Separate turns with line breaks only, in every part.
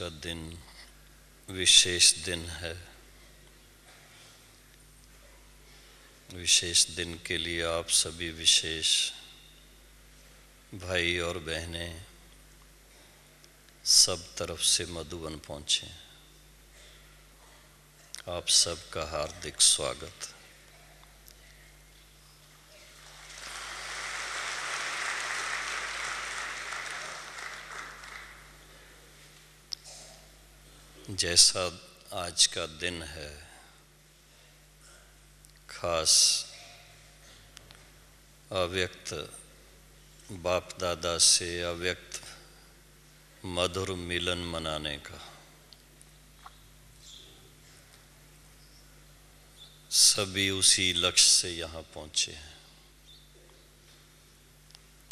का दिन विशेष दिन है विशेष दिन के लिए आप सभी विशेष भाई और बहनें सब तरफ से मधुबन पहुँचे आप सबका हार्दिक स्वागत जैसा आज का दिन है खास अव्यक्त बाप दादा से अव्यक्त मधुर मिलन मनाने का सभी उसी लक्ष्य से यहाँ पहुँचे हैं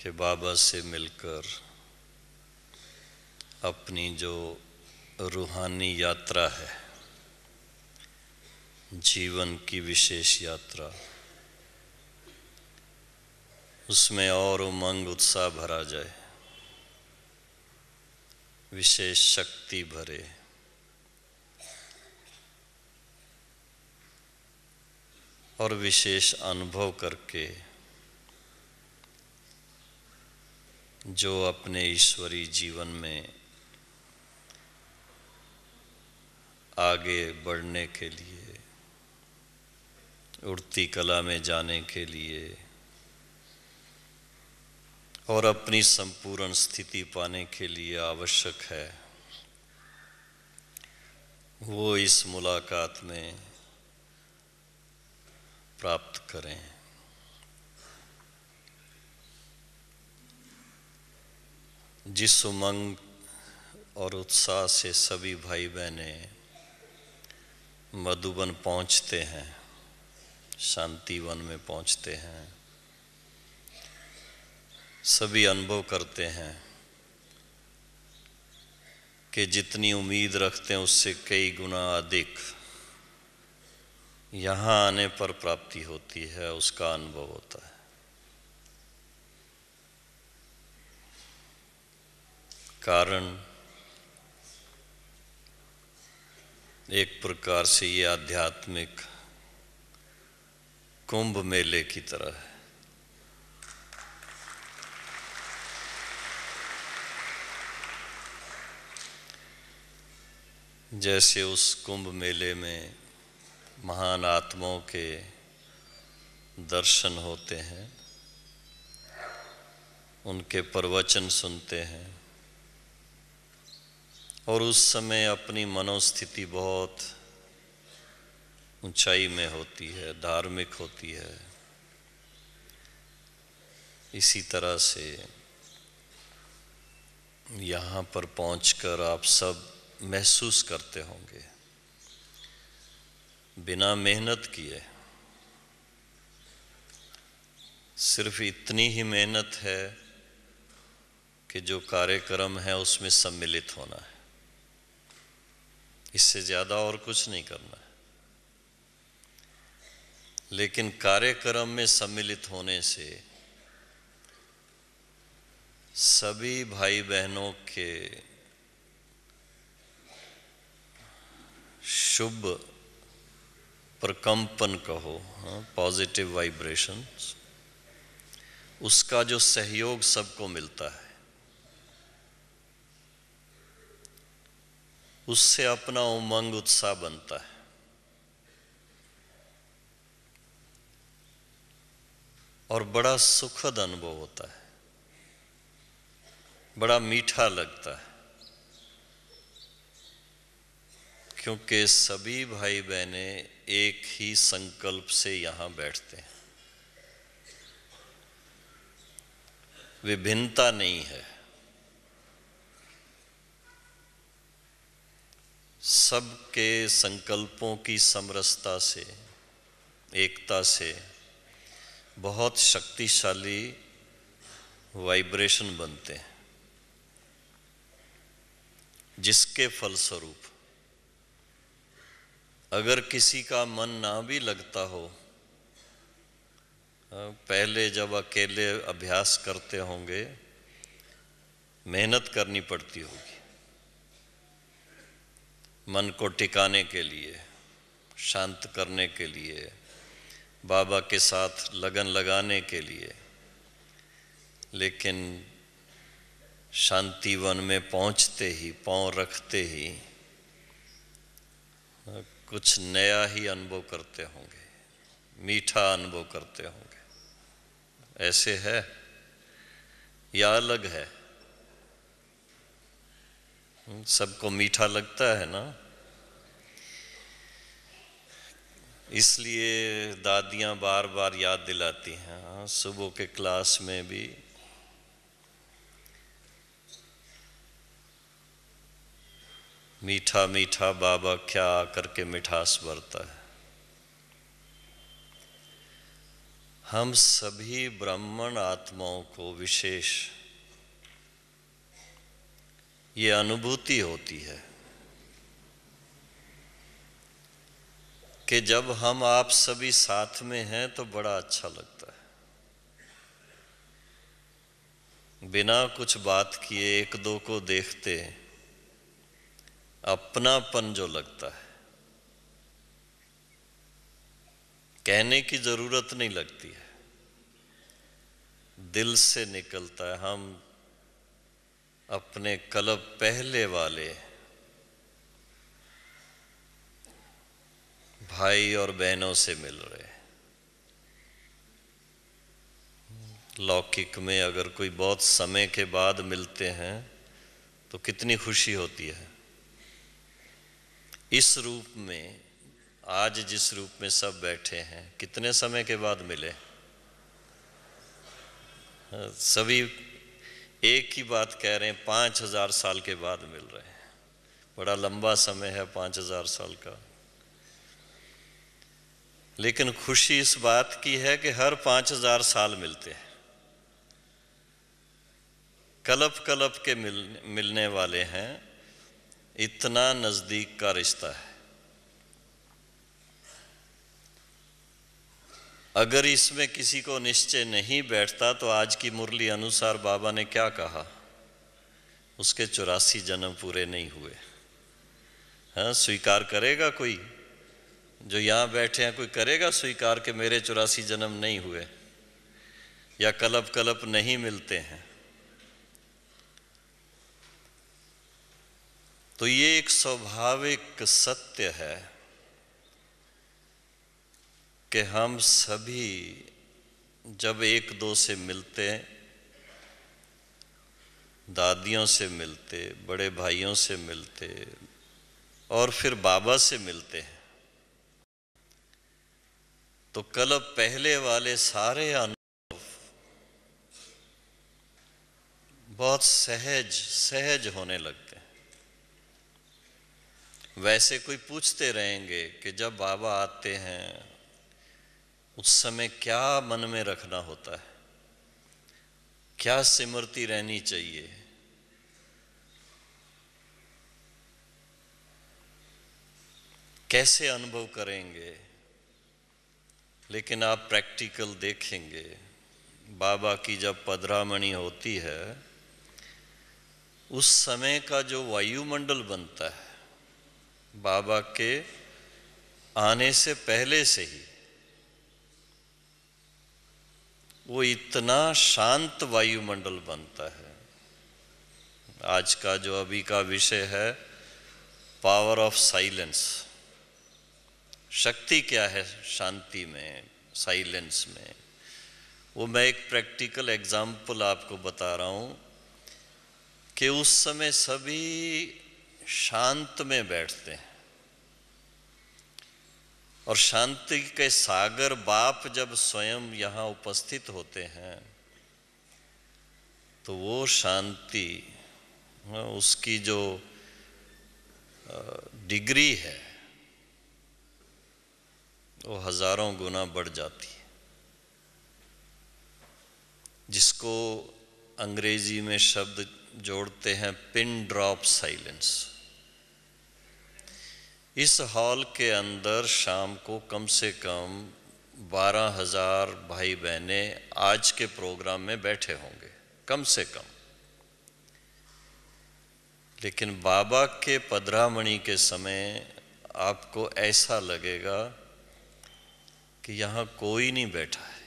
कि बाबा से मिलकर अपनी जो रूहानी यात्रा है जीवन की विशेष यात्रा उसमें और उमंग उत्साह भरा जाए विशेष शक्ति भरे और विशेष अनुभव करके जो अपने ईश्वरी जीवन में आगे बढ़ने के लिए उड़ती कला में जाने के लिए और अपनी संपूर्ण स्थिति पाने के लिए आवश्यक है वो इस मुलाकात में प्राप्त करें जिस उमंग और उत्साह से सभी भाई बहनें मधुबन पहुंचते हैं शांति वन में पहुंचते हैं सभी अनुभव करते हैं कि जितनी उम्मीद रखते हैं उससे कई गुना अधिक यहाँ आने पर प्राप्ति होती है उसका अनुभव होता है कारण एक प्रकार से ये आध्यात्मिक कुंभ मेले की तरह है जैसे उस कुंभ मेले में महान आत्माओं के दर्शन होते हैं उनके प्रवचन सुनते हैं और उस समय अपनी मनोस्थिति बहुत ऊंचाई में होती है धार्मिक होती है इसी तरह से यहाँ पर कर आप सब महसूस करते होंगे बिना मेहनत किए सिर्फ इतनी ही मेहनत है कि जो कार्यक्रम है उसमें सम्मिलित होना है इससे ज़्यादा और कुछ नहीं करना है लेकिन कार्यक्रम में सम्मिलित होने से सभी भाई बहनों के शुभ प्रकंपन कहो पॉजिटिव हाँ, वाइब्रेशंस उसका जो सहयोग सबको मिलता है उससे अपना उमंग उत्साह बनता है और बड़ा सुखद अनुभव होता है बड़ा मीठा लगता है क्योंकि सभी भाई बहनें एक ही संकल्प से यहां बैठते हैं विभिन्नता नहीं है सबके संकल्पों की समरसता से एकता से बहुत शक्तिशाली वाइब्रेशन बनते हैं जिसके फलस्वरूप अगर किसी का मन ना भी लगता हो पहले जब अकेले अभ्यास करते होंगे मेहनत करनी पड़ती होगी मन को टिकाने के लिए शांत करने के लिए बाबा के साथ लगन लगाने के लिए लेकिन शांति वन में पहुंचते ही पांव रखते ही कुछ नया ही अनुभव करते होंगे मीठा अनुभव करते होंगे ऐसे है या अलग है हम्म, सबको मीठा लगता है ना इसलिए दादियां बार बार याद दिलाती हैं हाँ, सुबह के क्लास में भी मीठा मीठा बाबा क्या आकर के मिठास भरता है हम सभी ब्राह्मण आत्माओं को विशेष ये अनुभूति होती है कि जब हम आप सभी साथ में हैं तो बड़ा अच्छा लगता है बिना कुछ बात किए एक दो को देखते अपनापन जो लगता है कहने की जरूरत नहीं लगती है दिल से निकलता है हम अपने कलब पहले वाले भाई और बहनों से मिल रहे लौकिक में अगर कोई बहुत समय के बाद मिलते हैं तो कितनी खुशी होती है इस रूप में आज जिस रूप में सब बैठे हैं कितने समय के बाद मिले हाँ, सभी एक ही बात कह रहे हैं पाँच हजार साल के बाद मिल रहे हैं बड़ा लंबा समय है पाँच हजार साल का लेकिन खुशी इस बात की है कि हर पाँच हजार साल मिलते हैं कलप कलप के मिलने वाले हैं इतना नज़दीक का रिश्ता है अगर इसमें किसी को निश्चय नहीं बैठता तो आज की मुरली अनुसार बाबा ने क्या कहा उसके चौरासी जन्म पूरे नहीं हुए हाँ स्वीकार करेगा कोई जो यहाँ बैठे हैं कोई करेगा स्वीकार के मेरे चौरासी जन्म नहीं हुए या कलप कलप नहीं मिलते हैं तो ये एक स्वाभाविक सत्य है कि हम सभी जब एक दो से मिलते हैं दादियों से मिलते बड़े भाइयों से मिलते और फिर बाबा से मिलते हैं तो कल पहले वाले सारे अनुभव बहुत सहज सहज होने लगते हैं वैसे कोई पूछते रहेंगे कि जब बाबा आते हैं उस समय क्या मन में रखना होता है क्या सिमरती रहनी चाहिए कैसे अनुभव करेंगे लेकिन आप प्रैक्टिकल देखेंगे बाबा की जब पधरामणि होती है उस समय का जो वायुमंडल बनता है बाबा के आने से पहले से ही वो इतना शांत वायुमंडल बनता है आज का जो अभी का विषय है पावर ऑफ साइलेंस शक्ति क्या है शांति में साइलेंस में वो मैं एक प्रैक्टिकल एग्जाम्पल आपको बता रहा हूँ कि उस समय सभी शांत में बैठते हैं और शांति के सागर बाप जब स्वयं यहाँ उपस्थित होते हैं तो वो शांति हाँ, उसकी जो डिग्री है वो हजारों गुना बढ़ जाती है जिसको अंग्रेजी में शब्द जोड़ते हैं पिन ड्रॉप साइलेंस इस हॉल के अंदर शाम को कम से कम बारह हजार भाई बहनें आज के प्रोग्राम में बैठे होंगे कम से कम लेकिन बाबा के पधरामणि के समय आपको ऐसा लगेगा कि यहाँ कोई नहीं बैठा है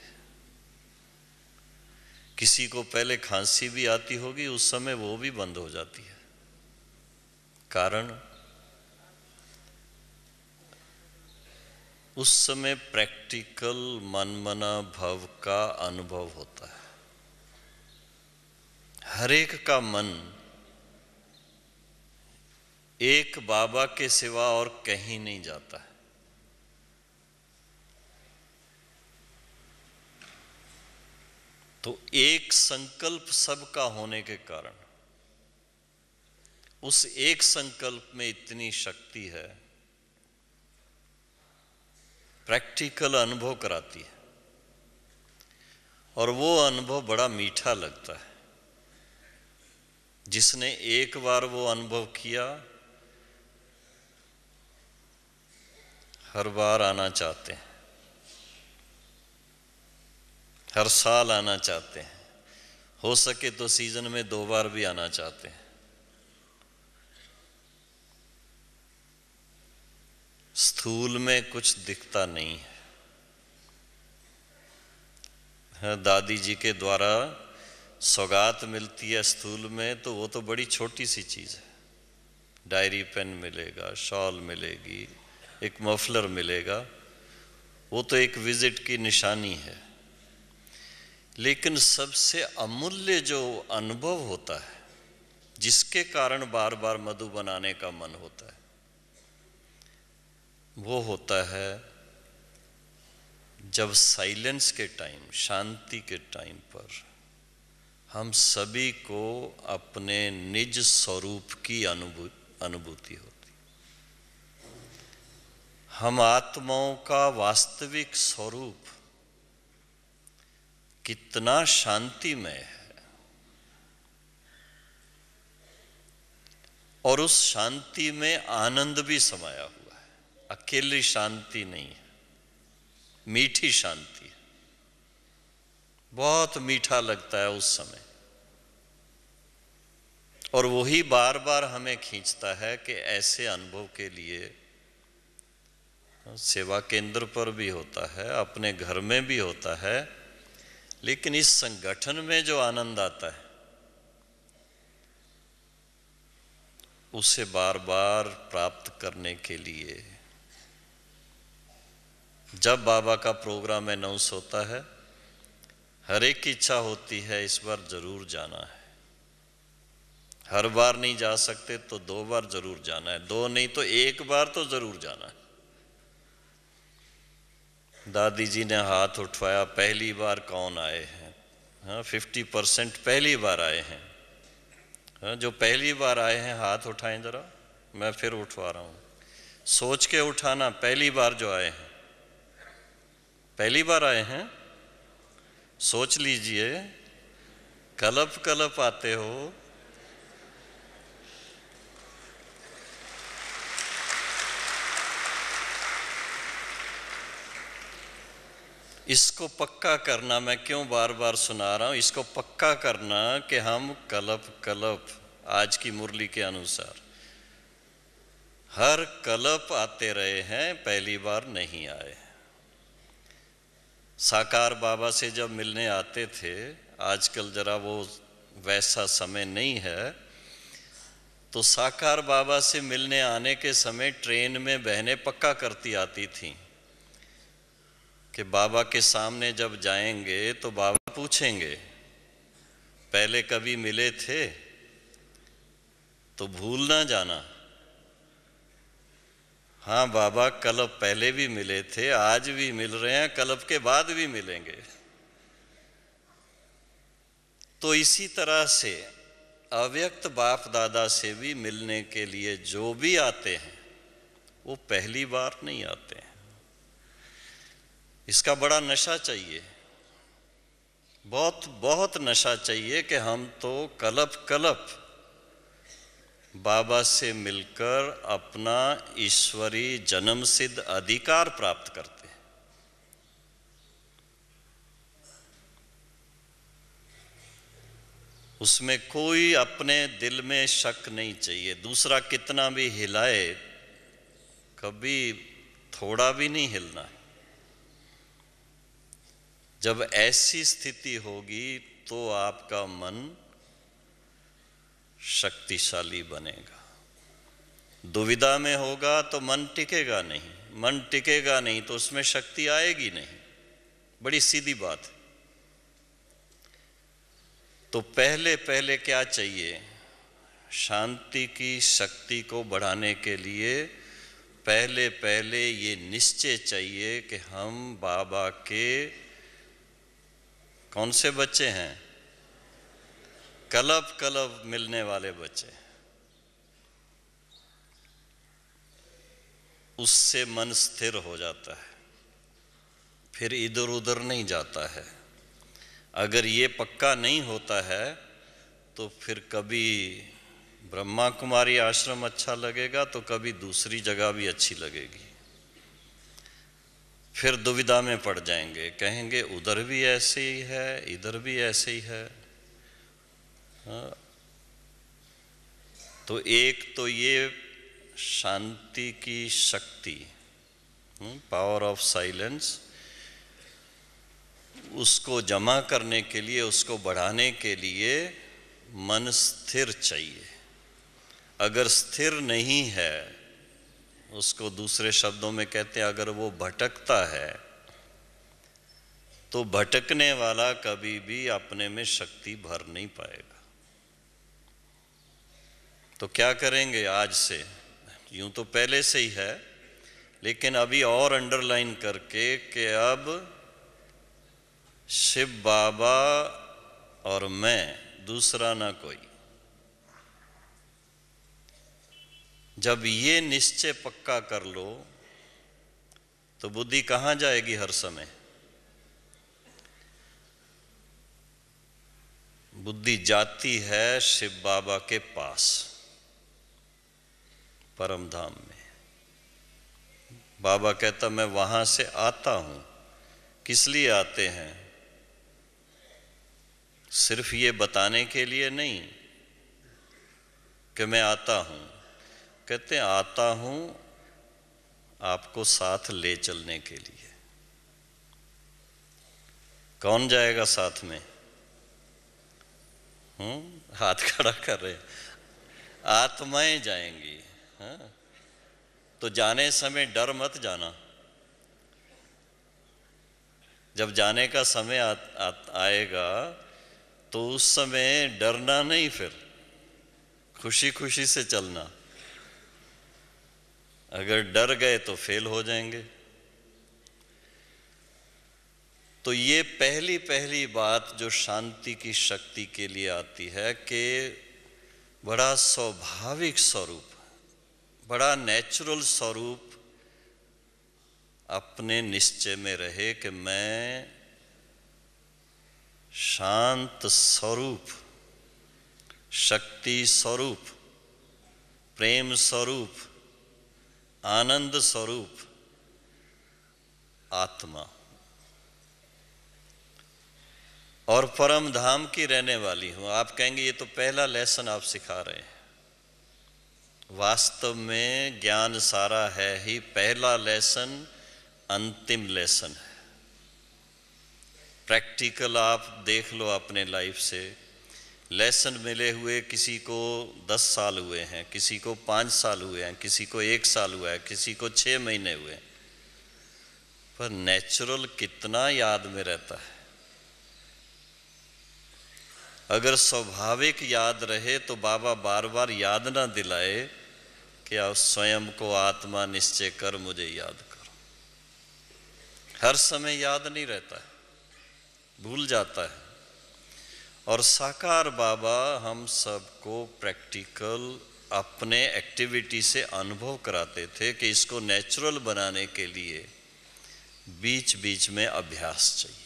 किसी को पहले खांसी भी आती होगी उस समय वो भी बंद हो जाती है कारण उस समय प्रैक्टिकल मनमना भव का अनुभव होता है हरेक का मन एक बाबा के सिवा और कहीं नहीं जाता है तो एक संकल्प सबका होने के कारण उस एक संकल्प में इतनी शक्ति है प्रैक्टिकल अनुभव कराती है और वो अनुभव बड़ा मीठा लगता है जिसने एक बार वो अनुभव किया हर बार आना चाहते हैं हर साल आना चाहते हैं हो सके तो सीजन में दो बार भी आना चाहते हैं स्थूल में कुछ दिखता नहीं है हाँ, दादी जी के द्वारा सौगात मिलती है स्थूल में तो वो तो बड़ी छोटी सी चीज़ है डायरी पेन मिलेगा शॉल मिलेगी एक मफलर मिलेगा वो तो एक विजिट की निशानी है लेकिन सबसे अमूल्य जो अनुभव होता है जिसके कारण बार बार मधु बनाने का मन होता है वो होता है जब साइलेंस के टाइम शांति के टाइम पर हम सभी को अपने निज स्वरूप की अनुभूति होती हम आत्माओं का वास्तविक स्वरूप कितना शांतिमय है और उस शांति में आनंद भी समाया हुआ अकेली शांति नहीं है मीठी शांति है बहुत मीठा लगता है उस समय और वही बार बार हमें खींचता है कि ऐसे अनुभव के लिए सेवा केंद्र पर भी होता है अपने घर में भी होता है लेकिन इस संगठन में जो आनंद आता है उसे बार बार प्राप्त करने के लिए जब बाबा का प्रोग्राम अनाउंस होता है हर एक की इच्छा होती है इस बार जरूर जाना है हर बार नहीं जा सकते तो दो बार जरूर जाना है दो नहीं तो एक बार तो जरूर जाना है दादी जी ने हाथ उठवाया पहली बार कौन आए हैं हाँ फिफ्टी परसेंट पहली बार आए हैं हाँ जो पहली बार आए हैं हाथ उठाएं जरा मैं फिर उठवा रहा हूँ सोच के उठाना पहली बार जो आए हैं पहली बार आए हैं सोच लीजिए कलप कलप आते हो इसको पक्का करना मैं क्यों बार बार सुना रहा हूं इसको पक्का करना कि हम कलप कलप आज की मुरली के अनुसार हर कलप आते रहे हैं पहली बार नहीं आए साकार बाबा से जब मिलने आते थे आजकल जरा वो वैसा समय नहीं है तो साकार बाबा से मिलने आने के समय ट्रेन में बहनें पक्का करती आती थीं कि बाबा के सामने जब जाएंगे तो बाबा पूछेंगे पहले कभी मिले थे तो भूल ना जाना हाँ बाबा कलप पहले भी मिले थे आज भी मिल रहे हैं कलप के बाद भी मिलेंगे तो इसी तरह से अव्यक्त बाप दादा से भी मिलने के लिए जो भी आते हैं वो पहली बार नहीं आते हैं इसका बड़ा नशा चाहिए बहुत बहुत नशा चाहिए कि हम तो कलप कलप बाबा से मिलकर अपना ईश्वरी जन्म सिद्ध अधिकार प्राप्त करते हैं उसमें कोई अपने दिल में शक नहीं चाहिए दूसरा कितना भी हिलाए कभी थोड़ा भी नहीं हिलना है जब ऐसी स्थिति होगी तो आपका मन शक्तिशाली बनेगा दुविधा में होगा तो मन टिकेगा नहीं मन टिकेगा नहीं तो उसमें शक्ति आएगी नहीं बड़ी सीधी बात है तो पहले पहले क्या चाहिए शांति की शक्ति को बढ़ाने के लिए पहले पहले ये निश्चय चाहिए कि हम बाबा के कौन से बच्चे हैं कलब कलब मिलने वाले बच्चे उससे मन स्थिर हो जाता है फिर इधर उधर नहीं जाता है अगर ये पक्का नहीं होता है तो फिर कभी ब्रह्मा कुमारी आश्रम अच्छा लगेगा तो कभी दूसरी जगह भी अच्छी लगेगी फिर दुविधा में पड़ जाएंगे कहेंगे उधर भी ऐसे ही है इधर भी ऐसे ही है हाँ। तो एक तो ये शांति की शक्ति पावर ऑफ साइलेंस उसको जमा करने के लिए उसको बढ़ाने के लिए मन स्थिर चाहिए अगर स्थिर नहीं है उसको दूसरे शब्दों में कहते हैं अगर वो भटकता है तो भटकने वाला कभी भी अपने में शक्ति भर नहीं पाएगा तो क्या करेंगे आज से यूं तो पहले से ही है लेकिन अभी और अंडरलाइन करके कि अब शिव बाबा और मैं दूसरा ना कोई जब ये निश्चय पक्का कर लो तो बुद्धि कहाँ जाएगी हर समय बुद्धि जाती है शिव बाबा के पास परम धाम में बाबा कहता मैं वहां से आता हूं किस लिए आते हैं सिर्फ ये बताने के लिए नहीं कि मैं आता हूं कहते हैं आता हूं आपको साथ ले चलने के लिए कौन जाएगा साथ में हम हम्म, हाथ खड़ा कर रहे आत्माएं जाएंगी है हाँ। तो जाने समय डर मत जाना जब जाने का समय आ, आ, आएगा तो उस समय डरना नहीं फिर खुशी खुशी से चलना अगर डर गए तो फेल हो जाएंगे तो ये पहली पहली बात जो शांति की शक्ति के लिए आती है कि बड़ा स्वाभाविक स्वरूप बड़ा नेचुरल स्वरूप अपने निश्चय में रहे कि मैं शांत स्वरूप शक्ति स्वरूप प्रेम स्वरूप आनंद स्वरूप आत्मा और परम धाम की रहने वाली हूं आप कहेंगे ये तो पहला लेसन आप सिखा रहे हैं वास्तव में ज्ञान सारा है ही पहला लेसन अंतिम लेसन है प्रैक्टिकल आप देख लो अपने लाइफ से लेसन मिले हुए किसी को दस साल हुए हैं किसी को पाँच साल हुए हैं किसी को एक साल हुआ है किसी को छः महीने हुए हैं पर नेचुरल कितना याद में रहता है अगर स्वाभाविक याद रहे तो बाबा बार बार याद ना दिलाए कि आप स्वयं को आत्मा निश्चय कर मुझे याद करो हर समय याद नहीं रहता है भूल जाता है और साकार बाबा हम सबको प्रैक्टिकल अपने एक्टिविटी से अनुभव कराते थे कि इसको नेचुरल बनाने के लिए बीच बीच में अभ्यास चाहिए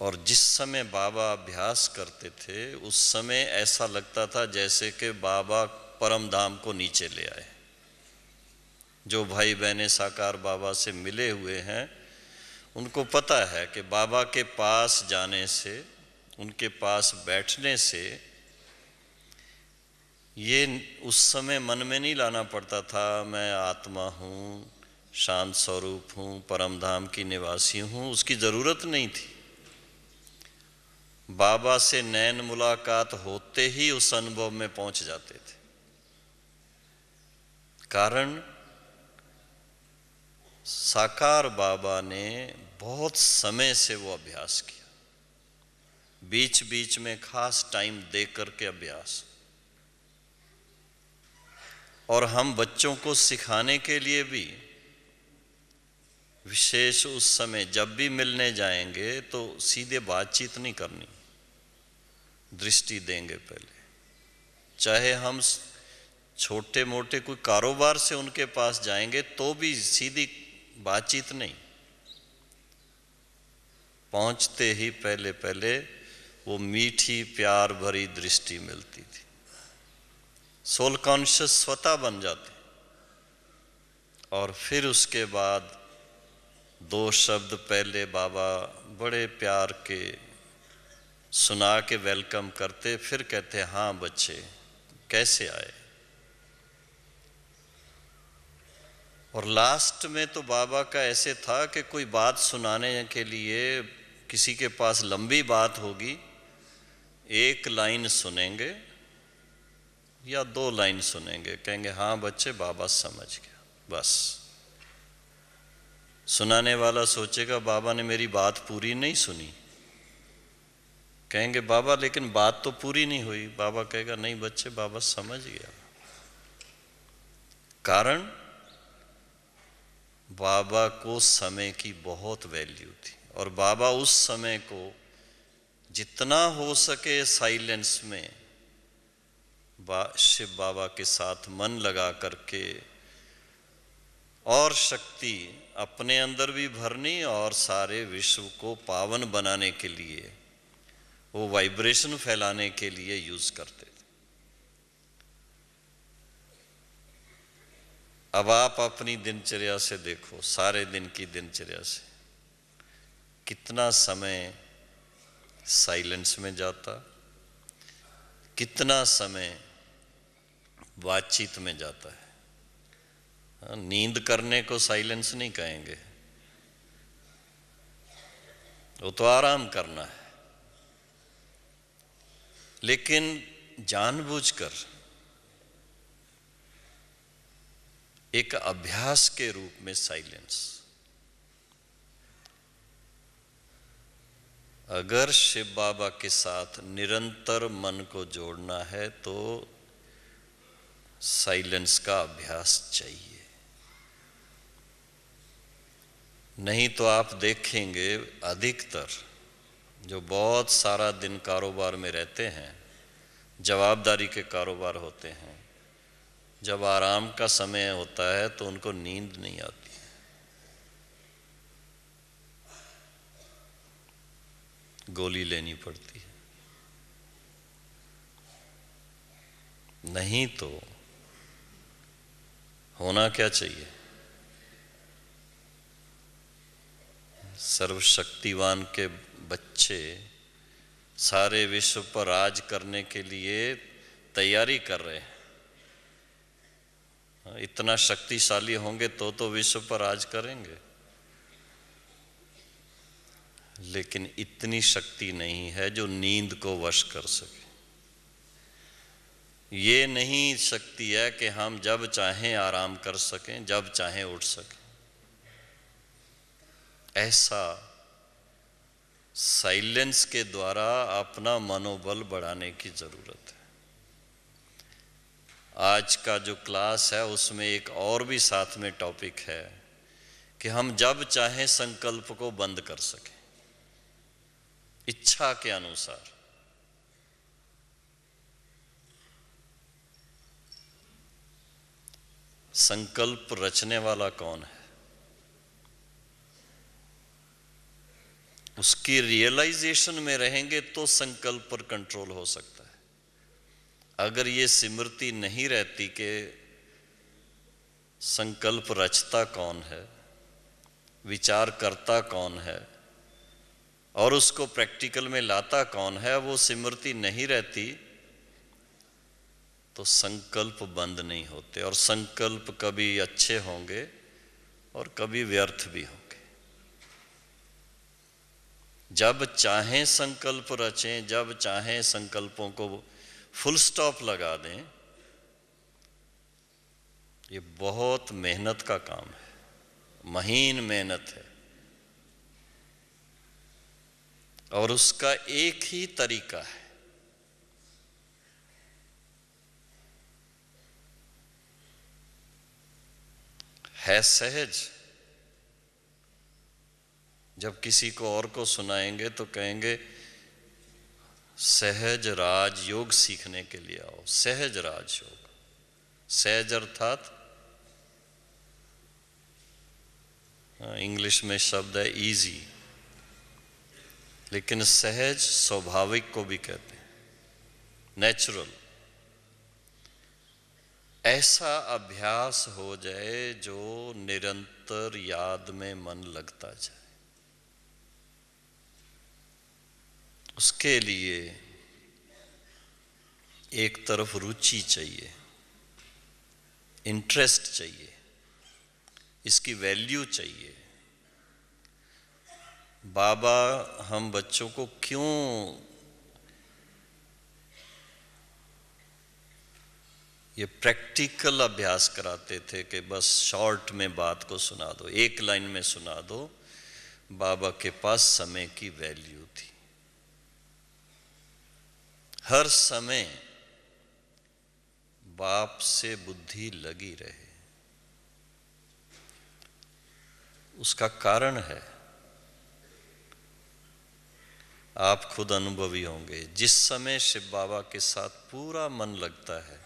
और जिस समय बाबा अभ्यास करते थे उस समय ऐसा लगता था जैसे कि बाबा परम धाम को नीचे ले आए जो भाई बहने साकार बाबा से मिले हुए हैं उनको पता है कि बाबा के पास जाने से उनके पास बैठने से ये उस समय मन में नहीं लाना पड़ता था मैं आत्मा हूँ शांत स्वरूप हूँ परम धाम की निवासी हूँ उसकी ज़रूरत नहीं थी बाबा से नैन मुलाकात होते ही उस अनुभव में पहुंच जाते थे कारण साकार बाबा ने बहुत समय से वो अभ्यास किया बीच बीच में खास टाइम दे करके अभ्यास और हम बच्चों को सिखाने के लिए भी विशेष उस समय जब भी मिलने जाएंगे तो सीधे बातचीत नहीं करनी दृष्टि देंगे पहले चाहे हम छोटे मोटे कोई कारोबार से उनके पास जाएंगे तो भी सीधी बातचीत नहीं पहुंचते ही पहले पहले वो मीठी प्यार भरी दृष्टि मिलती थी सोल कॉन्शियस स्वतः बन जाते और फिर उसके बाद दो शब्द पहले बाबा बड़े प्यार के सुना के वेलकम करते फिर कहते हाँ बच्चे कैसे आए और लास्ट में तो बाबा का ऐसे था कि कोई बात सुनाने के लिए किसी के पास लंबी बात होगी एक लाइन सुनेंगे या दो लाइन सुनेंगे कहेंगे हाँ बच्चे बाबा समझ गया बस सुनाने वाला सोचेगा बाबा ने मेरी बात पूरी नहीं सुनी कहेंगे बाबा लेकिन बात तो पूरी नहीं हुई बाबा कहेगा नहीं बच्चे बाबा समझ गया कारण बाबा को समय की बहुत वैल्यू थी और बाबा उस समय को जितना हो सके साइलेंस में बा शिव बाबा के साथ मन लगा करके और शक्ति अपने अंदर भी भरनी और सारे विश्व को पावन बनाने के लिए वो वाइब्रेशन फैलाने के लिए यूज करते थे अब आप अपनी दिनचर्या से देखो सारे दिन की दिनचर्या से कितना समय साइलेंस में जाता कितना समय बातचीत में जाता है हाँ, नींद करने को साइलेंस नहीं कहेंगे वो तो आराम करना है लेकिन जानबूझकर एक अभ्यास के रूप में साइलेंस अगर शिव बाबा के साथ निरंतर मन को जोड़ना है तो साइलेंस का अभ्यास चाहिए नहीं तो आप देखेंगे अधिकतर जो बहुत सारा दिन कारोबार में रहते हैं जवाबदारी के कारोबार होते हैं जब आराम का समय होता है तो उनको नींद नहीं आती गोली लेनी पड़ती है नहीं तो होना क्या चाहिए सर्वशक्तिवान के बच्चे सारे विश्व पर राज करने के लिए तैयारी कर रहे हैं हाँ, इतना शक्तिशाली होंगे तो तो विश्व पर राज करेंगे लेकिन इतनी शक्ति नहीं है जो नींद को वश कर सके ये नहीं शक्ति है कि हम जब चाहें आराम कर सकें जब चाहें उठ सकें ऐसा साइलेंस के द्वारा अपना मनोबल बढ़ाने की ज़रूरत है आज का जो क्लास है उसमें एक और भी साथ में टॉपिक है कि हम जब चाहें संकल्प को बंद कर सकें इच्छा के अनुसार संकल्प रचने वाला कौन है उसकी रियलाइजेशन में रहेंगे तो संकल्प पर कंट्रोल हो सकता है अगर ये स्मृति नहीं रहती कि संकल्प रचता कौन है विचार करता कौन है और उसको प्रैक्टिकल में लाता कौन है वो स्मृति नहीं रहती तो संकल्प बंद नहीं होते और संकल्प कभी अच्छे होंगे और कभी व्यर्थ भी होंगे जब चाहें संकल्प रचें जब चाहें संकल्पों को फुल स्टॉप लगा दें ये बहुत मेहनत का काम है महीन मेहनत है और उसका एक ही तरीका है है सहज जब किसी को और को सुनाएंगे तो कहेंगे सहज राज योग सीखने के लिए आओ सहज राज योग सहज अर्थात हाँ, इंग्लिश में शब्द है इजी लेकिन सहज स्वाभाविक को भी कहते हैं नेचुरल ऐसा अभ्यास हो जाए जो निरंतर याद में मन लगता जाए उसके लिए एक तरफ रुचि चाहिए इंटरेस्ट चाहिए इसकी वैल्यू चाहिए बाबा हम बच्चों को क्यों ये प्रैक्टिकल अभ्यास कराते थे कि बस शॉर्ट में बात को सुना दो एक लाइन में सुना दो बाबा के पास समय की वैल्यू थी हर समय बाप से बुद्धि लगी रहे उसका कारण है आप खुद अनुभवी होंगे जिस समय शिव बाबा के साथ पूरा मन लगता है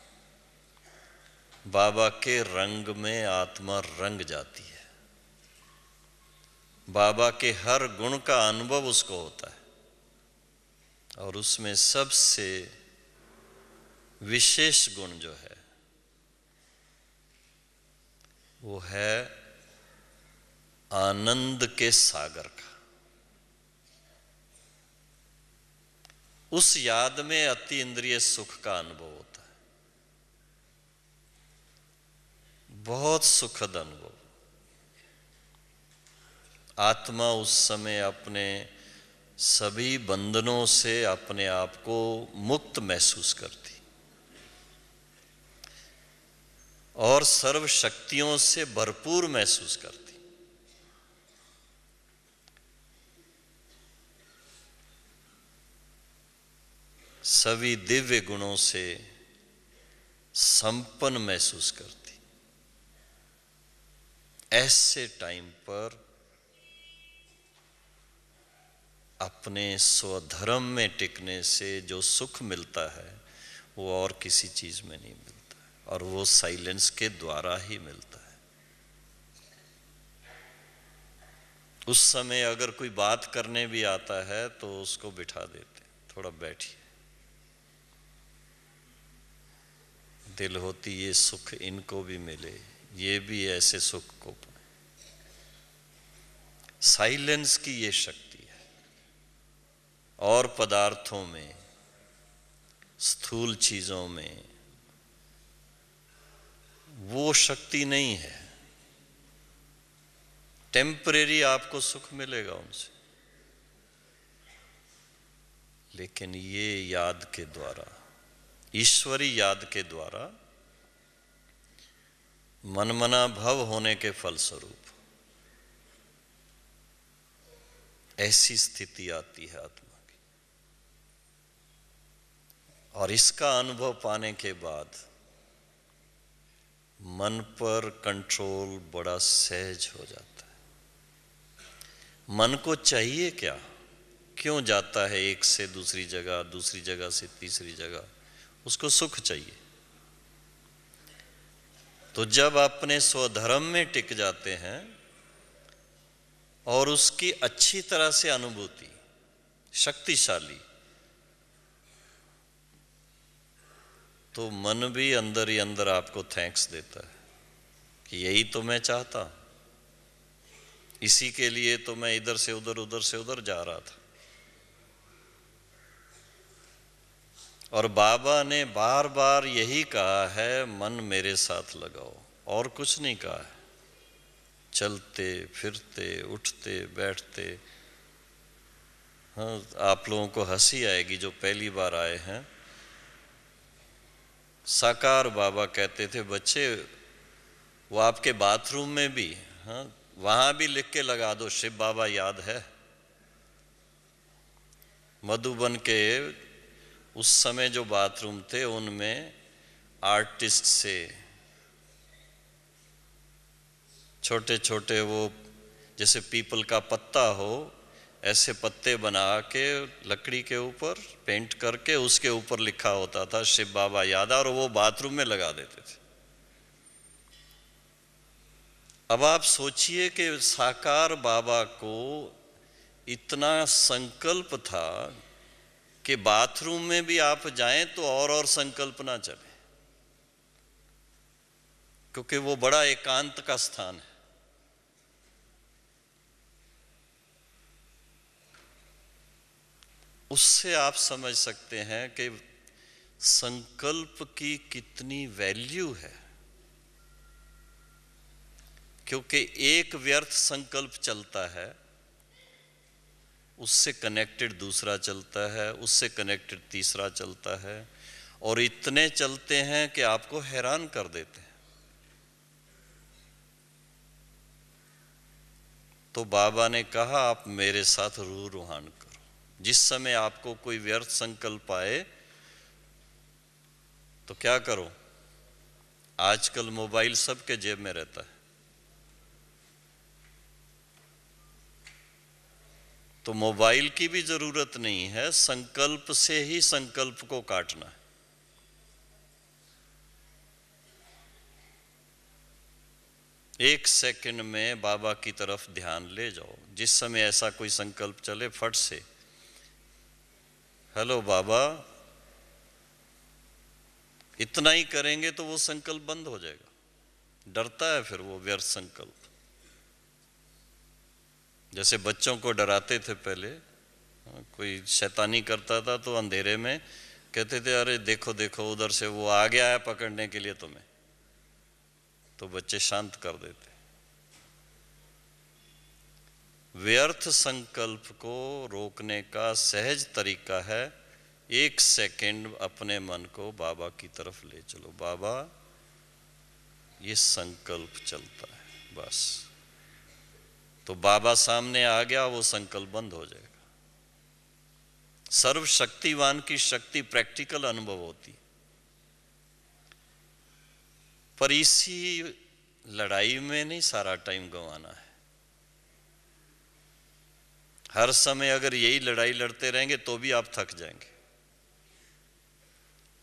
बाबा के रंग में आत्मा रंग जाती है बाबा के हर गुण का अनुभव उसको होता है और उसमें सबसे विशेष गुण जो है वो है आनंद के सागर का उस याद में अति इंद्रिय सुख का अनुभव होता है बहुत सुखद अनुभव आत्मा उस समय अपने सभी बंधनों से अपने आप को मुक्त महसूस करती और सर्व शक्तियों से भरपूर महसूस करती सभी दिव्य गुणों से संपन्न महसूस करती ऐसे टाइम पर अपने स्वधर्म में टिकने से जो सुख मिलता है वो और किसी चीज़ में नहीं मिलता और वो साइलेंस के द्वारा ही मिलता है उस समय अगर कोई बात करने भी आता है तो उसको बिठा देते थोड़ा बैठिए दिल होती ये सुख इनको भी मिले ये भी ऐसे सुख को साइलेंस की ये शक्ति और पदार्थों में स्थूल चीज़ों में वो शक्ति नहीं है टेम्परेरी आपको सुख मिलेगा उनसे लेकिन ये याद के द्वारा ईश्वरी याद के द्वारा मनमना भव होने के फलस्वरूप ऐसी स्थिति आती है आत्मा और इसका अनुभव पाने के बाद मन पर कंट्रोल बड़ा सहज हो जाता है मन को चाहिए क्या क्यों जाता है एक से दूसरी जगह दूसरी जगह से तीसरी जगह उसको सुख चाहिए तो जब अपने स्वधर्म में टिक जाते हैं और उसकी अच्छी तरह से अनुभूति शक्तिशाली तो मन भी अंदर ही अंदर आपको थैंक्स देता है कि यही तो मैं चाहता इसी के लिए तो मैं इधर से उधर उधर से उधर जा रहा था और बाबा ने बार बार यही कहा है मन मेरे साथ लगाओ और कुछ नहीं कहा है चलते फिरते उठते बैठते हाँ आप लोगों को हंसी आएगी जो पहली बार आए हैं साकार बाबा कहते थे बच्चे वो आपके बाथरूम में भी हाँ वहां भी लिख के लगा दो शिव बाबा याद है मधुबन के उस समय जो बाथरूम थे उनमें आर्टिस्ट से छोटे छोटे वो जैसे पीपल का पत्ता हो ऐसे पत्ते बना के लकड़ी के ऊपर पेंट करके उसके ऊपर लिखा होता था शिव बाबा यादव और वो बाथरूम में लगा देते थे अब आप सोचिए कि साकार बाबा को इतना संकल्प था कि बाथरूम में भी आप जाएं तो और और संकल्प ना चले क्योंकि वो बड़ा एकांत का स्थान है उससे आप समझ सकते हैं कि संकल्प की कितनी वैल्यू है क्योंकि एक व्यर्थ संकल्प चलता है उससे कनेक्टेड दूसरा चलता है उससे कनेक्टेड तीसरा चलता है और इतने चलते हैं कि आपको हैरान कर देते हैं तो बाबा ने कहा आप मेरे साथ रूह रूहान जिस समय आपको कोई व्यर्थ संकल्प आए तो क्या करो आजकल मोबाइल सबके जेब में रहता है तो मोबाइल की भी जरूरत नहीं है संकल्प से ही संकल्प को काटना है एक सेकंड में बाबा की तरफ ध्यान ले जाओ जिस समय ऐसा कोई संकल्प चले फट से हेलो बाबा इतना ही करेंगे तो वो संकल्प बंद हो जाएगा डरता है फिर वो व्यर्थ संकल्प जैसे बच्चों को डराते थे पहले कोई शैतानी करता था तो अंधेरे में कहते थे अरे देखो देखो उधर से वो आ गया है पकड़ने के लिए तुम्हें तो बच्चे शांत कर देते व्यर्थ संकल्प को रोकने का सहज तरीका है एक सेकंड अपने मन को बाबा की तरफ ले चलो बाबा ये संकल्प चलता है बस तो बाबा सामने आ गया वो संकल्प बंद हो जाएगा सर्वशक्तिवान की शक्ति प्रैक्टिकल अनुभव होती पर इसी लड़ाई में नहीं सारा टाइम गंवाना है हर समय अगर यही लड़ाई लड़ते रहेंगे तो भी आप थक जाएंगे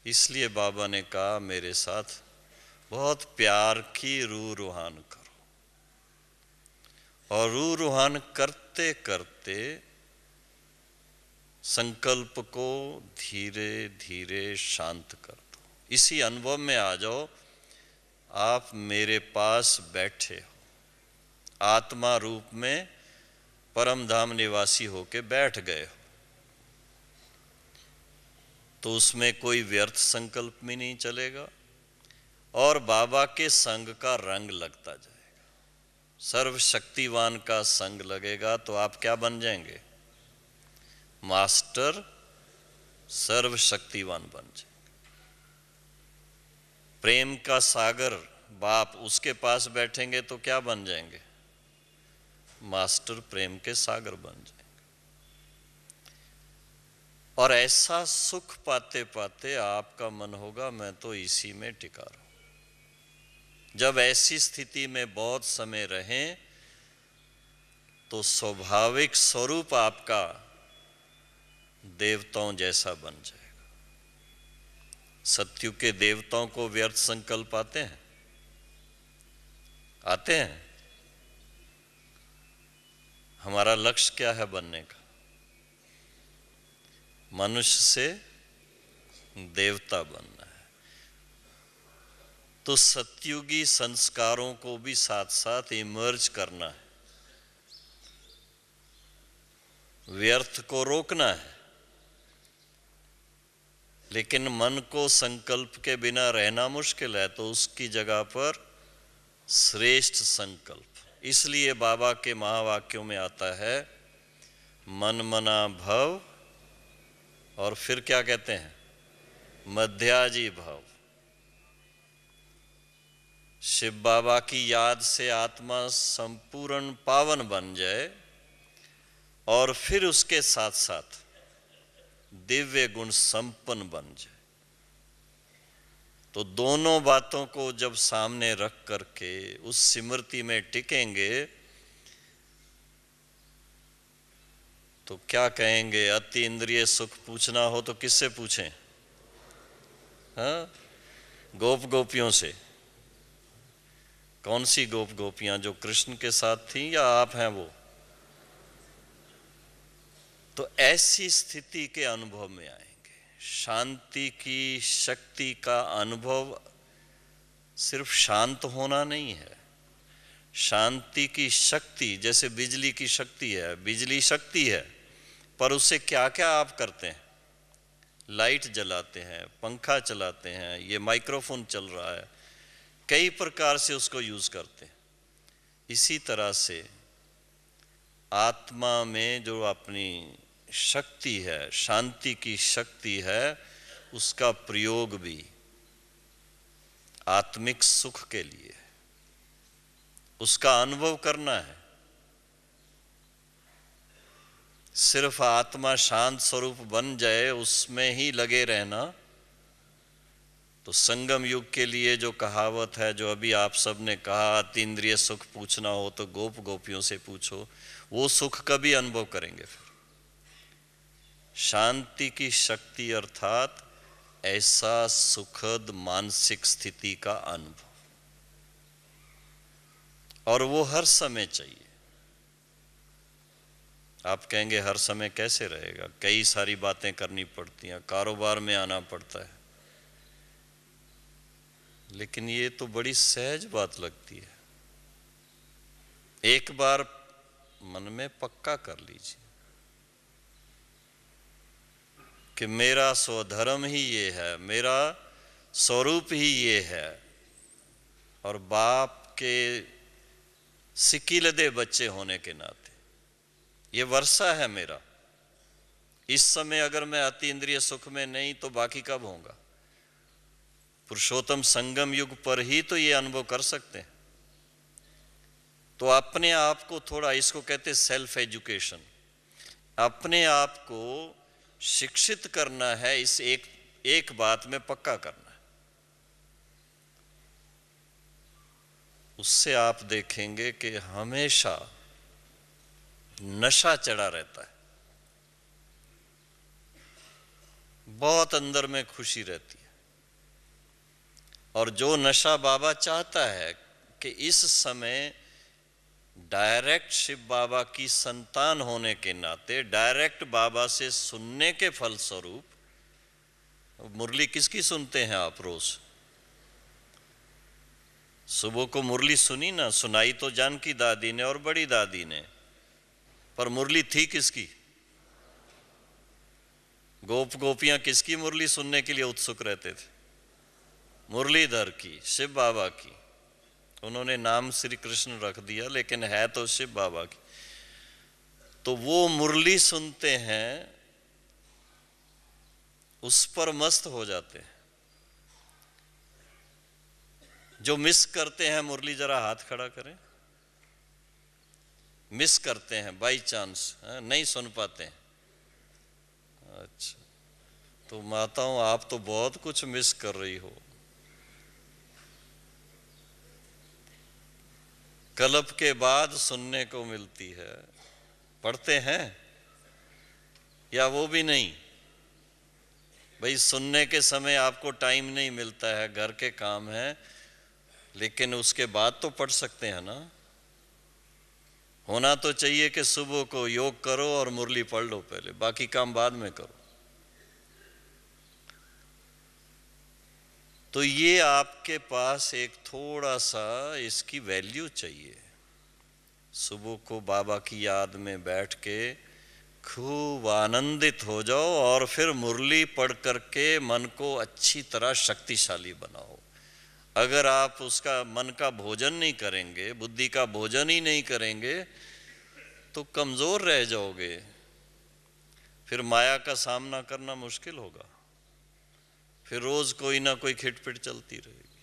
इसलिए बाबा ने कहा मेरे साथ बहुत प्यार की रू रूहान करो और रू रूहान करते करते संकल्प को धीरे धीरे शांत कर दो इसी अनुभव में आ जाओ आप मेरे पास बैठे हो आत्मा रूप में परम धाम निवासी होके बैठ गए हो तो उसमें कोई व्यर्थ संकल्प भी नहीं चलेगा और बाबा के संग का रंग लगता जाएगा सर्वशक्तिवान का संग लगेगा तो आप क्या बन जाएंगे मास्टर सर्वशक्तिवान बन जाएंगे प्रेम का सागर बाप उसके पास बैठेंगे तो क्या बन जाएंगे मास्टर प्रेम के सागर बन जाएंगे और ऐसा सुख पाते पाते आपका मन होगा मैं तो इसी में टिका रहा जब ऐसी स्थिति में बहुत समय रहें तो स्वाभाविक स्वरूप आपका देवताओं जैसा बन जाएगा सत्यु के देवताओं को व्यर्थ संकल्प आते हैं आते हैं हमारा लक्ष्य क्या है बनने का मनुष्य से देवता बनना है तो सत्युगी संस्कारों को भी साथ साथ इमर्ज करना है व्यर्थ को रोकना है लेकिन मन को संकल्प के बिना रहना मुश्किल है तो उसकी जगह पर श्रेष्ठ संकल्प इसलिए बाबा के महावाक्यों में आता है मन मना भव और फिर क्या कहते हैं मध्याजी भव शिव बाबा की याद से आत्मा संपूर्ण पावन बन जाए और फिर उसके साथ साथ दिव्य गुण संपन्न बन जाए तो दोनों बातों को जब सामने रख करके उस स्मृति में टिकेंगे तो क्या कहेंगे अति इंद्रिय सुख पूछना हो तो किससे पूछें हाँ? गोप गोपियों से कौन सी गोप गोपियां जो कृष्ण के साथ थी या आप हैं वो तो ऐसी स्थिति के अनुभव में आए शांति की शक्ति का अनुभव सिर्फ शांत होना नहीं है शांति की शक्ति जैसे बिजली की शक्ति है बिजली शक्ति है पर उससे क्या क्या आप करते हैं लाइट जलाते हैं पंखा चलाते हैं ये माइक्रोफोन चल रहा है कई प्रकार से उसको यूज़ करते हैं इसी तरह से आत्मा में जो अपनी शक्ति है शांति की शक्ति है उसका प्रयोग भी आत्मिक सुख के लिए उसका अनुभव करना है सिर्फ आत्मा शांत स्वरूप बन जाए उसमें ही लगे रहना तो संगम युग के लिए जो कहावत है जो अभी आप सब ने कहा इंद्रिय सुख पूछना हो तो गोप गोपियों से पूछो वो सुख का भी अनुभव करेंगे फिर शांति की शक्ति अर्थात ऐसा सुखद मानसिक स्थिति का अनुभव और वो हर समय चाहिए आप कहेंगे हर समय कैसे रहेगा कई सारी बातें करनी पड़ती हैं कारोबार में आना पड़ता है लेकिन ये तो बड़ी सहज बात लगती है एक बार मन में पक्का कर लीजिए कि मेरा स्वधर्म ही ये है मेरा स्वरूप ही ये है और बाप के सिकिलदे बच्चे होने के नाते ये वर्षा है मेरा इस समय अगर मैं अति इंद्रिय सुख में नहीं तो बाकी कब होगा पुरुषोत्तम संगम युग पर ही तो ये अनुभव कर सकते हैं तो अपने आप को थोड़ा इसको कहते सेल्फ एजुकेशन अपने आप को शिक्षित करना है इस एक एक बात में पक्का करना है उससे आप देखेंगे कि हमेशा नशा चढ़ा रहता है बहुत अंदर में खुशी रहती है और जो नशा बाबा चाहता है कि इस समय डायरेक्ट शिव बाबा की संतान होने के नाते डायरेक्ट बाबा से सुनने के फलस्वरूप मुरली किसकी सुनते हैं आप रोज सुबह को मुरली सुनी ना सुनाई तो जानकी दादी ने और बड़ी दादी ने पर मुरली थी किसकी गोप गोपियां किसकी मुरली सुनने के लिए उत्सुक रहते थे मुरलीधर की शिव बाबा की उन्होंने नाम श्री कृष्ण रख दिया लेकिन है तो शिव बाबा की तो वो मुरली सुनते हैं उस पर मस्त हो जाते हैं जो मिस करते हैं मुरली जरा हाथ खड़ा करें मिस करते हैं बाई चांस है? नहीं सुन पाते हैं अच्छा तो माताओं आप तो बहुत कुछ मिस कर रही हो कलप के बाद सुनने को मिलती है पढ़ते हैं या वो भी नहीं भाई सुनने के समय आपको टाइम नहीं मिलता है घर के काम है लेकिन उसके बाद तो पढ़ सकते हैं ना होना तो चाहिए कि सुबह को योग करो और मुरली पढ़ लो पहले बाकी काम बाद में करो तो ये आपके पास एक थोड़ा सा इसकी वैल्यू चाहिए सुबह को बाबा की याद में बैठ के खूब आनंदित हो जाओ और फिर मुरली पढ़ करके मन को अच्छी तरह शक्तिशाली बनाओ अगर आप उसका मन का भोजन नहीं करेंगे बुद्धि का भोजन ही नहीं करेंगे तो कमज़ोर रह जाओगे फिर माया का सामना करना मुश्किल होगा फिर रोज कोई ना कोई खिटपिट चलती रहेगी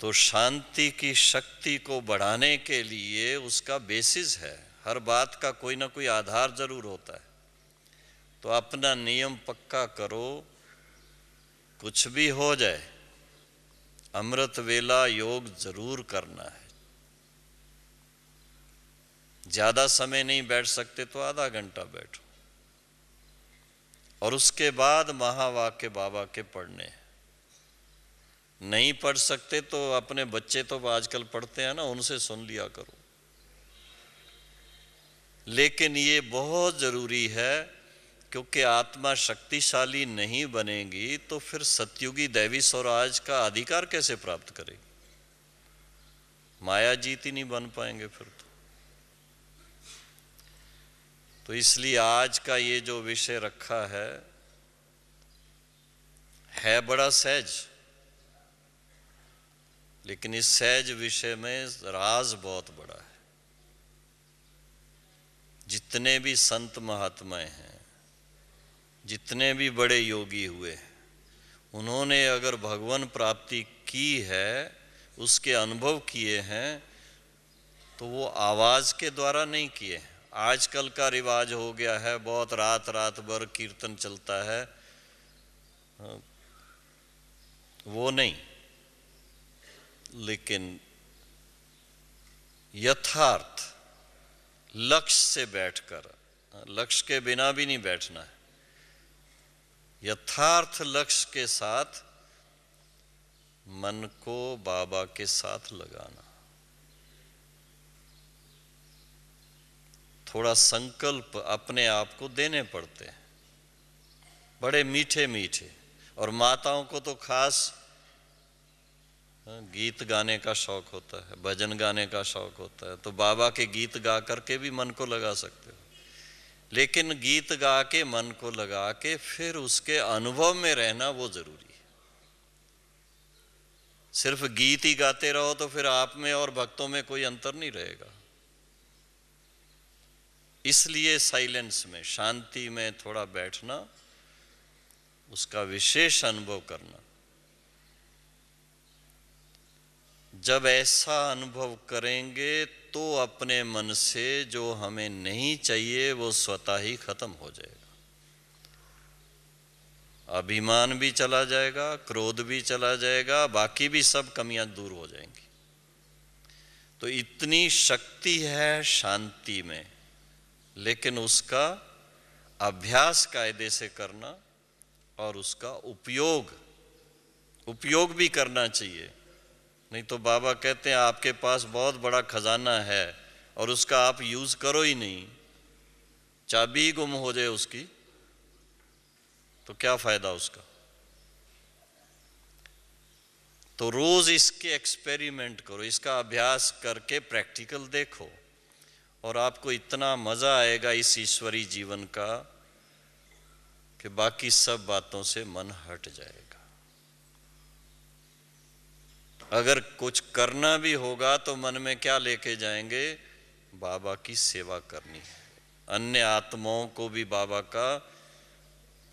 तो शांति की शक्ति को बढ़ाने के लिए उसका बेसिस है हर बात का कोई ना कोई आधार जरूर होता है तो अपना नियम पक्का करो कुछ भी हो जाए अमृत वेला योग जरूर करना है ज्यादा समय नहीं बैठ सकते तो आधा घंटा बैठो और उसके बाद महावाक्य बाबा के पढ़ने नहीं पढ़ सकते तो अपने बच्चे तो आजकल पढ़ते हैं ना उनसे सुन लिया करो लेकिन ये बहुत ज़रूरी है क्योंकि आत्मा शक्तिशाली नहीं बनेगी तो फिर सत्युगी दैवी स्वराज का अधिकार कैसे प्राप्त करेगी माया जीत ही नहीं बन पाएंगे फिर तो तो इसलिए आज का ये जो विषय रखा है है बड़ा सहज लेकिन इस सहज विषय में राज बहुत बड़ा है जितने भी संत महात्माएं हैं जितने भी बड़े योगी हुए हैं उन्होंने अगर भगवान प्राप्ति की है उसके अनुभव किए हैं तो वो आवाज़ के द्वारा नहीं किए हैं आजकल का रिवाज हो गया है बहुत रात रात भर कीर्तन चलता है हाँ, वो नहीं लेकिन यथार्थ लक्ष्य से बैठकर लक्ष्य के बिना भी नहीं बैठना है यथार्थ लक्ष्य के साथ मन को बाबा के साथ लगाना थोड़ा संकल्प अपने आप को देने पड़ते हैं बड़े मीठे मीठे और माताओं को तो खास हाँ, गीत गाने का शौक होता है भजन गाने का शौक होता है तो बाबा के गीत गा करके भी मन को लगा सकते हो लेकिन गीत गा के मन को लगा के फिर उसके अनुभव में रहना वो जरूरी है सिर्फ गीत ही गाते रहो तो फिर आप में और भक्तों में कोई अंतर नहीं रहेगा इसलिए साइलेंस में शांति में थोड़ा बैठना उसका विशेष अनुभव करना जब ऐसा अनुभव करेंगे तो अपने मन से जो हमें नहीं चाहिए वो स्वतः ही खत्म हो जाएगा अभिमान भी चला जाएगा क्रोध भी चला जाएगा बाकी भी सब कमियां दूर हो जाएंगी तो इतनी शक्ति है शांति में लेकिन उसका अभ्यास कायदे से करना और उसका उपयोग उपयोग भी करना चाहिए नहीं तो बाबा कहते हैं आपके पास बहुत बड़ा खजाना है और उसका आप यूज करो ही नहीं चाबी गुम हो जाए उसकी तो क्या फायदा उसका तो रोज इसके एक्सपेरिमेंट करो इसका अभ्यास करके प्रैक्टिकल देखो और आपको इतना मज़ा आएगा इस ईश्वरी जीवन का कि बाकी सब बातों से मन हट जाएगा अगर कुछ करना भी होगा तो मन में क्या लेके जाएंगे बाबा की सेवा करनी है अन्य आत्माओं को भी बाबा का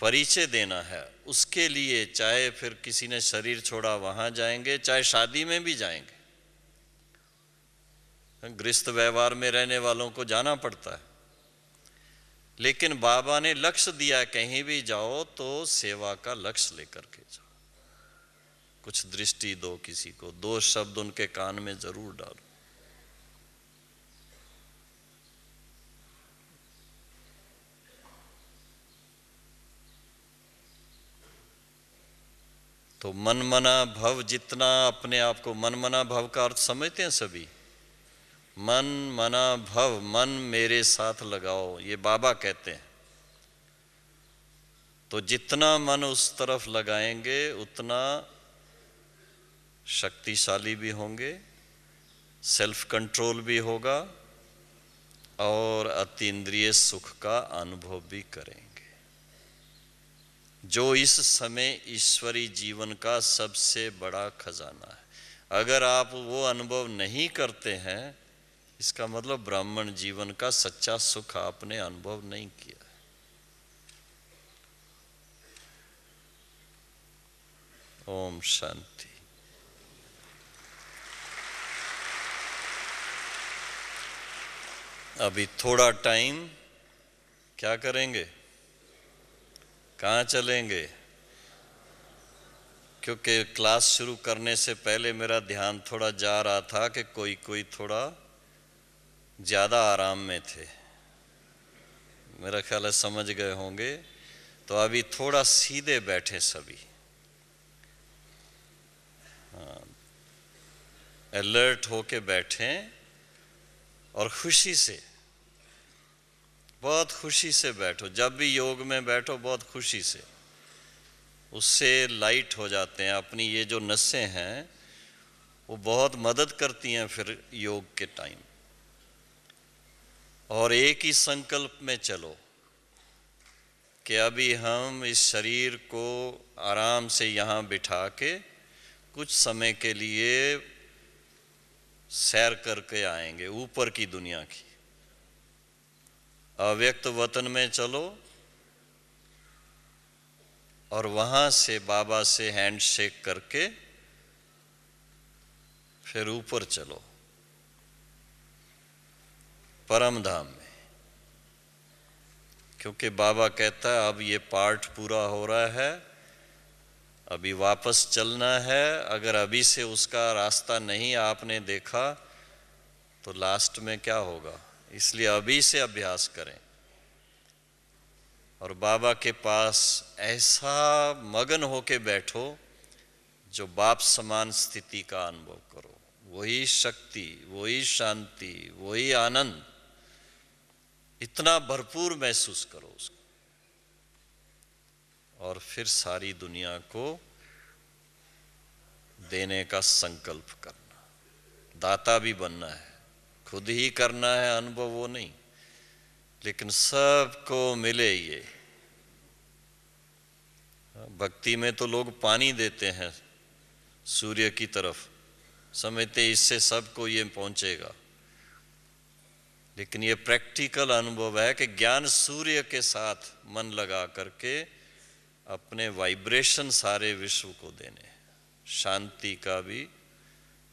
परिचय देना है उसके लिए चाहे फिर किसी ने शरीर छोड़ा वहां जाएंगे चाहे शादी में भी जाएंगे गृहस्थ व्यवहार में रहने वालों को जाना पड़ता है लेकिन बाबा ने लक्ष्य दिया कहीं भी जाओ तो सेवा का लक्ष्य लेकर के जाओ कुछ दृष्टि दो किसी को दो शब्द उनके कान में जरूर डालो तो मनमना भव जितना अपने आप को मनमना भव का अर्थ समझते हैं सभी मन मना भव मन मेरे साथ लगाओ ये बाबा कहते हैं तो जितना मन उस तरफ लगाएंगे उतना शक्तिशाली भी होंगे सेल्फ कंट्रोल भी होगा और अतीन्द्रिय सुख का अनुभव भी करेंगे जो इस समय ईश्वरी जीवन का सबसे बड़ा खजाना है अगर आप वो अनुभव नहीं करते हैं इसका मतलब ब्राह्मण जीवन का सच्चा सुख आपने अनुभव नहीं किया ओम शांति अभी थोड़ा टाइम क्या करेंगे कहाँ चलेंगे क्योंकि क्लास शुरू करने से पहले मेरा ध्यान थोड़ा जा रहा था कि कोई कोई थोड़ा ज़्यादा आराम में थे मेरा ख्याल है समझ गए होंगे तो अभी थोड़ा सीधे बैठे सभी हाँ, अलर्ट होके बैठें और खुशी से बहुत खुशी से बैठो जब भी योग में बैठो बहुत खुशी से उससे लाइट हो जाते हैं अपनी ये जो नसें हैं वो बहुत मदद करती हैं फिर योग के टाइम और एक ही संकल्प में चलो कि अभी हम इस शरीर को आराम से यहाँ बिठा के कुछ समय के लिए सैर करके आएंगे ऊपर की दुनिया की अव्यक्त वतन में चलो और वहाँ से बाबा से हैंड शेक करके फिर ऊपर चलो परम धाम में क्योंकि बाबा कहता है अब ये पाठ पूरा हो रहा है अभी वापस चलना है अगर अभी से उसका रास्ता नहीं आपने देखा तो लास्ट में क्या होगा इसलिए अभी से अभ्यास करें और बाबा के पास ऐसा मगन होके बैठो जो बाप समान स्थिति का अनुभव करो वही शक्ति वही शांति वही आनंद इतना भरपूर महसूस करो उसको और फिर सारी दुनिया को देने का संकल्प करना दाता भी बनना है खुद ही करना है अनुभव वो नहीं लेकिन सबको मिले ये भक्ति में तो लोग पानी देते हैं सूर्य की तरफ समझते इससे सबको ये पहुंचेगा लेकिन ये प्रैक्टिकल अनुभव है कि ज्ञान सूर्य के साथ मन लगा करके अपने वाइब्रेशन सारे विश्व को देने शांति का भी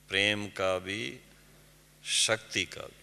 प्रेम का भी शक्ति का भी